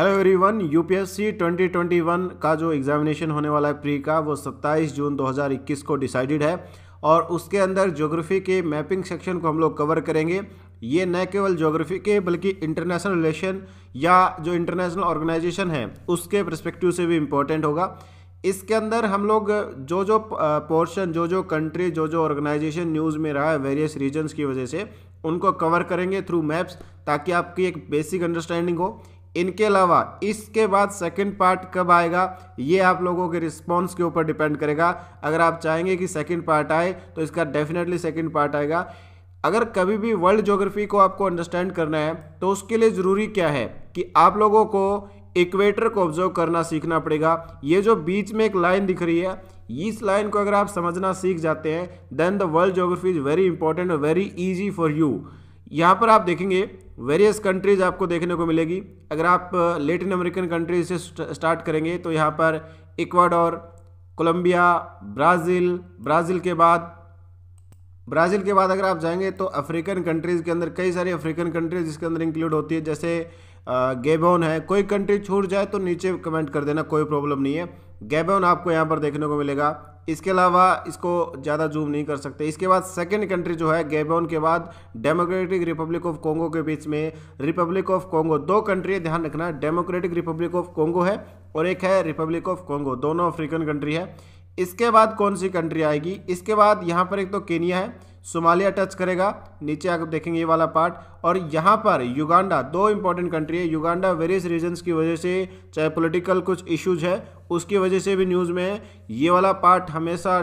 hello everyone UPSC 2021 का जो examination होने वाला है प्री का वो 27 जून 2021 को डिसाइडेड है और उसके अंदर ज्योग्राफी के मैपिंग सेक्शन को हम लोग कवर करेंगे ये न केवल ज्योग्राफी के बल्कि इंटरनेशनल रिलेशन या जो इंटरनेशनल ऑर्गेनाइजेशन है उसके परस्पेक्टिव से भी इम्पोर्टेंट होगा इसके अंदर हम लोग जो जो पोर्शन जो जो कंट्री जो जो ऑर्गेनाइजेशन न्यूज़ में रहा है वेरियस रीजन्स की वजह से उनको कवर करेंगे थ्रू मैप्स ताकि आपकी एक बेसिक अंडरस्टैंडिंग हो इनके अलावा इसके बाद सेकंड पार्ट कब आएगा ये आप लोगों के रिस्पांस के ऊपर डिपेंड करेगा अगर आप चाहेंगे कि सेकंड पार्ट आए तो इसका डेफिनेटली सेकंड पार्ट आएगा अगर कभी भी वर्ल्ड ज्योग्राफी को आपको अंडरस्टैंड करना है तो उसके लिए ज़रूरी क्या है कि आप लोगों को इक्वेटर को ऑब्जर्व करना सीखना पड़ेगा ये जो बीच में एक लाइन दिख रही है इस लाइन को अगर आप समझना सीख जाते हैं then the world geography is very important very easy for you यहाँ पर आप देखेंगे वेरियस कंट्रीज़ आपको देखने को मिलेगी अगर आप लेटिन अमेरिकन कंट्रीज से स्टार्ट करेंगे तो यहाँ पर इक्वाडोर कोलंबिया ब्राज़ील ब्राज़ील के बाद ब्राज़ील के बाद अगर आप जाएंगे तो अफ्रीकन कंट्रीज़ के अंदर कई सारी अफ्रीकन कंट्रीज इसके अंदर इंक्लूड होती है जैसे गेबोन है कोई कंट्री छूट जाए तो नीचे कमेंट कर देना कोई प्रॉब्लम नहीं है गेबोन आपको यहाँ पर देखने को मिलेगा इसके अलावा इसको ज़्यादा जूम नहीं कर सकते इसके बाद सेकेंड कंट्री जो है गैबोन के बाद डेमोक्रेटिक रिपब्लिक ऑफ कॉन्गो के बीच में रिपब्लिक ऑफ कॉन्गो दो कंट्री ध्यान रखना डेमोक्रेटिक रिपब्लिक ऑफ कॉन्गो है और एक है रिपब्लिक ऑफ कॉन्गो दोनों अफ्रीकन कंट्री है इसके बाद कौन सी कंट्री आएगी इसके बाद यहाँ पर एक तो केनिया है सोमालिया टच करेगा नीचे आप देखेंगे ये वाला पार्ट और यहाँ पर युगांडा दो इंपॉर्टेंट कंट्री है युगांडा वेरियस रीजन्स की वजह से चाहे पॉलिटिकल कुछ इश्यूज है उसकी वजह से भी न्यूज़ में है ये वाला पार्ट हमेशा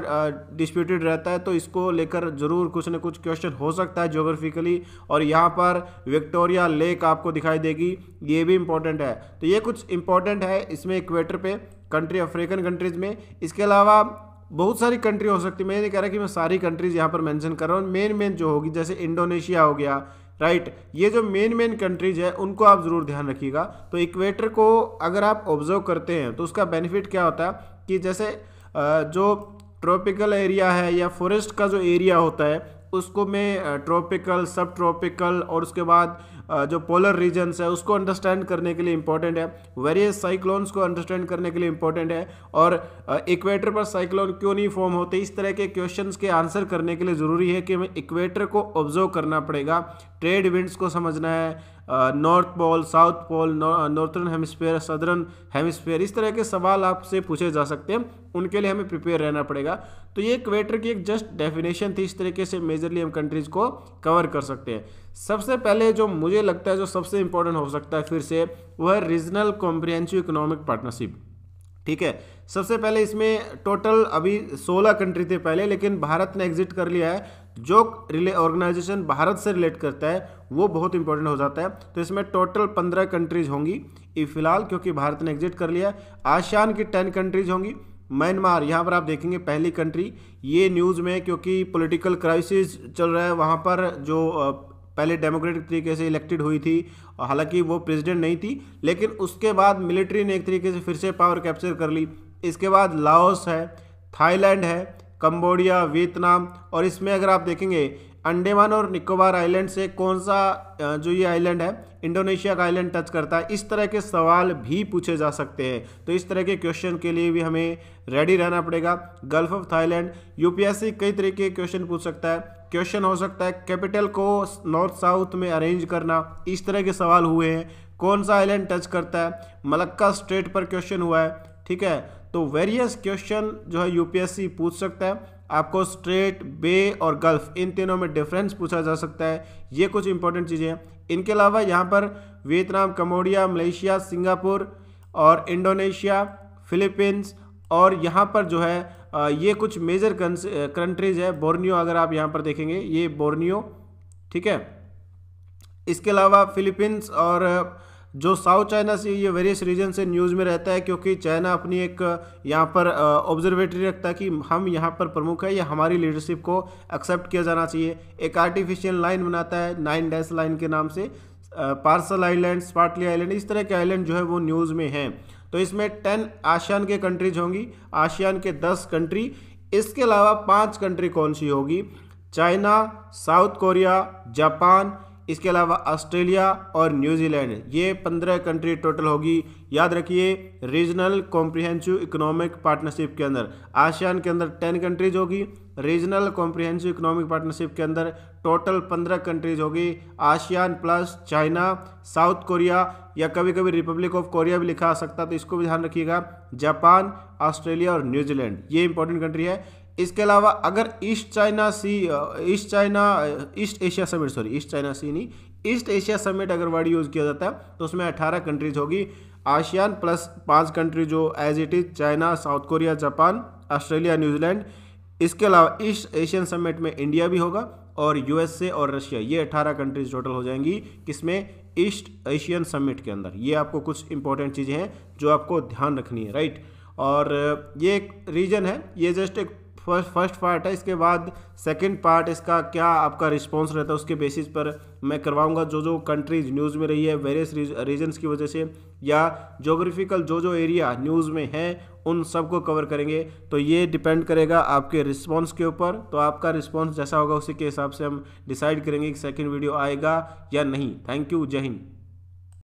डिस्प्यूटेड रहता है तो इसको लेकर ज़रूर कुछ ना कुछ क्वेश्चन हो सकता है जोग्राफिकली और यहाँ पर विक्टोरिया लेक आपको दिखाई देगी ये भी इंपॉर्टेंट है तो ये कुछ इंपॉर्टेंट है इसमें इक्वेटर पे कंट्री अफ्रीकन कंट्रीज़ में इसके अलावा बहुत सारी कंट्री हो सकती है मैं ये कह रहा कि मैं सारी कंट्रीज़ यहाँ पर मेंशन कर रहा हूँ मेन मेन जो होगी जैसे इंडोनेशिया हो गया राइट ये जो मेन मेन कंट्रीज है उनको आप ज़रूर ध्यान रखिएगा तो इक्वेटर को अगर आप ऑब्जर्व करते हैं तो उसका बेनिफिट क्या होता है कि जैसे जो ट्रॉपिकल एरिया है या फॉरेस्ट का जो एरिया होता है उसको मैं ट्रॉपिकल सब ट्रॉपिकल और उसके बाद जो पोलर रीजन्स है उसको अंडरस्टैंड करने के लिए इंपॉर्टेंट है वेरियस साइक्लोन्स को अंडरस्टैंड करने के लिए इंपॉर्टेंट है और इक्वेटर पर साइक्लोन क्यों नहीं फॉर्म होते इस तरह के क्वेश्चन के आंसर करने के लिए ज़रूरी है कि हमें इक्वेटर को ऑब्जर्व करना पड़ेगा ट्रेड विंड्स को समझना है north pole south pole northern hemisphere southern hemisphere इस तरह के सवाल आपसे पूछे जा सकते हैं उनके लिए हमें प्रिपेयर रहना पड़ेगा तो ये क्वेटर की एक जस्ट डेफिनेशन थी इस तरीके से मेजरली हम कंट्रीज़ को कवर कर सकते हैं सबसे पहले जो मुझे लगता है जो सबसे इंपॉर्टेंट हो सकता है फिर से वह है रीजनल कॉम्प्रिहेंसिव इकोनॉमिक पार्टनरशिप ठीक है सबसे पहले इसमें टोटल अभी 16 कंट्री थे पहले लेकिन भारत ने एग्जिट कर लिया है जो रिले ऑर्गेनाइजेशन भारत से रिलेट करता है वो बहुत इंपॉर्टेंट हो जाता है तो इसमें टोटल पंद्रह कंट्रीज होंगी ये फिलहाल क्योंकि भारत ने एग्जिट कर लिया आसियान की टेन कंट्रीज होंगी म्यांमार यहाँ पर आप देखेंगे पहली कंट्री ये न्यूज़ में क्योंकि पॉलिटिकल क्राइसिस चल रहा है वहाँ पर जो पहले डेमोक्रेटिक तरीके से इलेक्टेड हुई थी हालांकि वो प्रेसिडेंट नहीं थी लेकिन उसके बाद मिलिट्री ने एक तरीके से फिर से पावर कैप्चर कर ली इसके बाद लाओस है थाईलैंड है कंबोडिया वियतनाम और इसमें अगर आप देखेंगे अंडेमान और निकोबार आइलैंड से कौन सा जो ये आइलैंड है इंडोनेशिया का आइलैंड टच करता है इस तरह के सवाल भी पूछे जा सकते हैं तो इस तरह के क्वेश्चन के लिए भी हमें रेडी रहना पड़ेगा गल्फ ऑफ थाईलैंड यूपीएससी कई तरह के क्वेश्चन पूछ सकता है क्वेश्चन हो सकता है कैपिटल को नॉर्थ साउथ में अरेंज करना इस तरह के सवाल हुए हैं कौन सा आइलैंड टच करता है मलक्का स्ट्रेट पर क्वेश्चन हुआ है ठीक है तो वेरियस क्वेश्चन जो है यूपीएससी पूछ सकता है आपको स्ट्रेट बे और गल्फ इन तीनों में डिफरेंस पूछा जा सकता है ये कुछ इंपॉर्टेंट चीज़ें हैं इनके अलावा यहाँ पर वियतनाम कम्बोडिया मलेशिया सिंगापुर और इंडोनेशिया फिलीपींस और यहाँ पर जो है ये कुछ मेजर कंट्रीज़ है बोर्नियो अगर आप यहाँ पर देखेंगे ये बोर्नियो ठीक है इसके अलावा फिलीपींस और जो साउथ चाइना सी ये वेरियस रीजन से न्यूज़ में रहता है क्योंकि चाइना अपनी एक यहाँ पर ऑब्जर्वेटरी रखता है कि हम यहाँ पर प्रमुख है या हमारी लीडरशिप को एक्सेप्ट किया जाना चाहिए एक आर्टिफिशियल लाइन बनाता है नाइन डैश लाइन के नाम से पार्सल आइलैंड स्पार्टली आइलैंड इस तरह के आइलैंड जो है वो न्यूज़ में हैं तो इसमें टेन आशियान के कंट्रीज होंगी आशियान के दस कंट्री इसके अलावा पाँच कंट्री कौन सी होगी चाइना साउथ कोरिया जापान इसके अलावा ऑस्ट्रेलिया और न्यूजीलैंड ये पंद्रह कंट्री टोटल होगी याद रखिए रीजनल कॉम्प्रिहेंसिव इकोनॉमिक पार्टनरशिप के अंदर आसियान के अंदर टेन कंट्रीज होगी रीजनल कॉम्प्रिहेंसिव इकोनॉमिक पार्टनरशिप के अंदर टोटल पंद्रह कंट्रीज होगी ASEAN plus China South Korea या कभी कभी रिपब्लिक ऑफ कोरिया भी लिखा आ सकता तो इसको भी ध्यान रखिएगा जापान ऑस्ट्रेलिया और न्यूजीलैंड ये इंपॉर्टेंट कंट्री है इसके अलावा अगर East China Sea East China East Asia summit sorry East China Sea नहीं ईस्ट एशिया समिट अगर वर्ड यूज़ किया जाता है तो उसमें अठारह कंट्रीज होगी आशियान प्लस पांच कंट्री जो as it is China South Korea Japan Australia New Zealand इसके अलावा ईस्ट एशियन समिट में इंडिया भी होगा और यूएसए और रशिया ये अट्ठारह कंट्रीज टोटल हो जाएंगी किसमें ईस्ट एशियन समिट के अंदर ये आपको कुछ इंपॉर्टेंट चीज़ें हैं जो आपको ध्यान रखनी है राइट और ये एक रीजन है ये जस्ट एक फर्स्ट फर्स्ट पार्ट है इसके बाद सेकंड पार्ट इसका क्या आपका रिस्पांस रहता है उसके बेसिस पर मैं करवाऊंगा जो जो कंट्रीज न्यूज़ में रही है वेरियस रीजन्स की वजह से या जोग्राफिकल जो जो एरिया न्यूज़ में है उन सबको कवर करेंगे तो ये डिपेंड करेगा आपके रिस्पॉन्स के ऊपर तो आपका रिस्पॉन्स जैसा होगा उसी के हिसाब से हम डिसाइड करेंगे कि सेकेंड वीडियो आएगा या नहीं थैंक यू जय हिंद